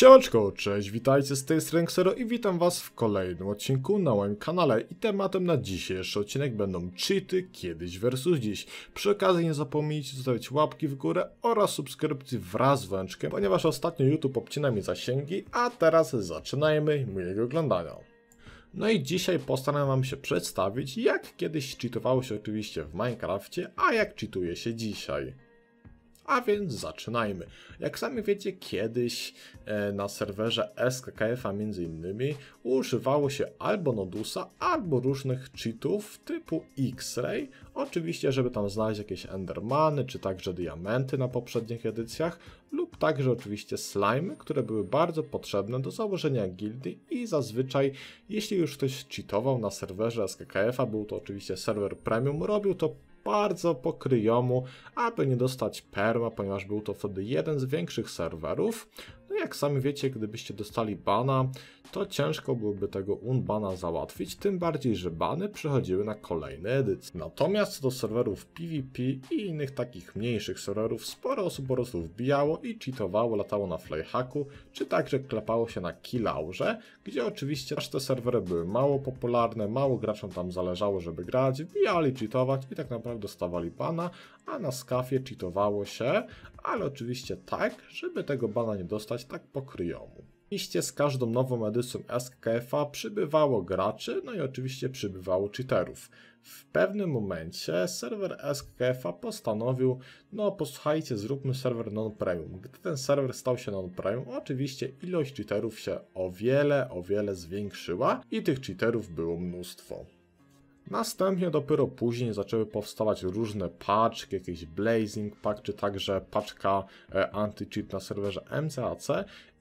Siemaczko, cześć, witajcie z tej strony Xero i witam was w kolejnym odcinku na moim kanale i tematem na dzisiejszy odcinek będą cheaty kiedyś versus dziś. Przy okazji nie zapomnijcie zostawić łapki w górę oraz subskrypcji wraz z węczkiem, ponieważ ostatnio YouTube obcina mi zasięgi, a teraz zaczynajmy mojego oglądania. No i dzisiaj postaram wam się przedstawić, jak kiedyś cheatowało się oczywiście w Minecrafcie, a jak cheatuje się dzisiaj. A więc zaczynajmy. Jak sami wiecie, kiedyś e, na serwerze SKKF-a między innymi używało się albo Nodusa, albo różnych cheatów typu X-Ray, oczywiście żeby tam znaleźć jakieś Endermany, czy także diamenty na poprzednich edycjach, lub także oczywiście slime, które były bardzo potrzebne do założenia gildy. i zazwyczaj, jeśli już ktoś cheatował na serwerze SKKF-a, był to oczywiście serwer premium, robił to bardzo pokryjomu, aby nie dostać perma, ponieważ był to wtedy jeden z większych serwerów. No jak sami wiecie, gdybyście dostali bana, to ciężko byłoby tego unbana załatwić, tym bardziej, że bany przychodziły na kolejne edycje. Natomiast co do serwerów PvP i innych takich mniejszych serwerów, sporo osób po prostu wbijało i cheatowało, latało na flyhacku, czy także klepało się na killaurze, gdzie oczywiście aż te serwery były mało popularne, mało graczom tam zależało, żeby grać, wbijali, cheatować i tak naprawdę dostawali bana, a na skafie cheatowało się, ale oczywiście tak, żeby tego bana nie dostać tak po kryjomu. Oczywiście z każdą nową edycją SKF-a przybywało graczy, no i oczywiście przybywało cheaterów. W pewnym momencie serwer SKF-a postanowił, no posłuchajcie, zróbmy serwer non-premium. Gdy ten serwer stał się non-premium, oczywiście ilość cheaterów się o wiele, o wiele zwiększyła i tych cheaterów było mnóstwo. Następnie dopiero później zaczęły powstawać różne paczki, jakieś Blazing Pack, czy także paczka e, anti-cheat na serwerze MCAC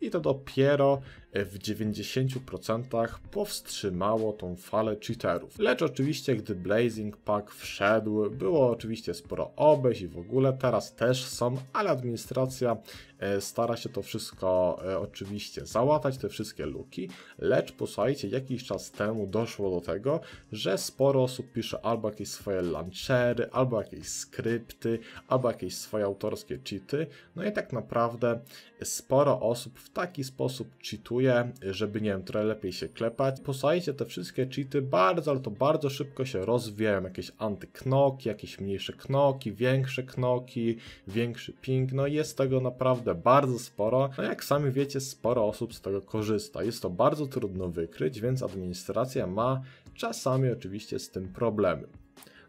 i to dopiero w 90% powstrzymało tą falę cheaterów. Lecz oczywiście, gdy Blazing Pack wszedł, było oczywiście sporo obejść i w ogóle teraz też są, ale administracja e, stara się to wszystko e, oczywiście załatać, te wszystkie luki, lecz posłuchajcie, jakiś czas temu doszło do tego, że sporo osób pisze albo jakieś swoje launchery, albo jakieś skrypty, albo jakieś swoje autorskie cheaty, no i tak naprawdę sporo osób w w taki sposób cheatuje, żeby, nie wiem, trochę lepiej się klepać. Posłuchajcie, te wszystkie cheaty bardzo, ale to bardzo szybko się rozwijają. Jakieś antyknoki, jakieś mniejsze knoki, większe knoki, większy ping, no jest tego naprawdę bardzo sporo. No jak sami wiecie, sporo osób z tego korzysta. Jest to bardzo trudno wykryć, więc administracja ma czasami oczywiście z tym problemy.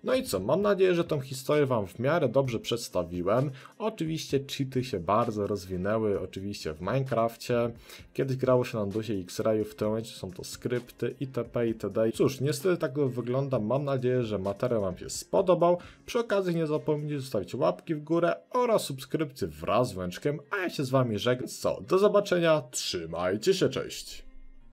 No i co, mam nadzieję, że tą historię Wam w miarę dobrze przedstawiłem. Oczywiście cheaty się bardzo rozwinęły, oczywiście w Minecrafcie. Kiedyś grało się na dusie X-Rayu, w tym momencie są to skrypty itp. itd. Cóż, niestety tak to wygląda. Mam nadzieję, że materiał Wam się spodobał. Przy okazji nie zapomnijcie zostawić łapki w górę oraz subskrypcji wraz z łączkiem, a ja się z Wami żegnam. Co, do zobaczenia, trzymajcie się, cześć!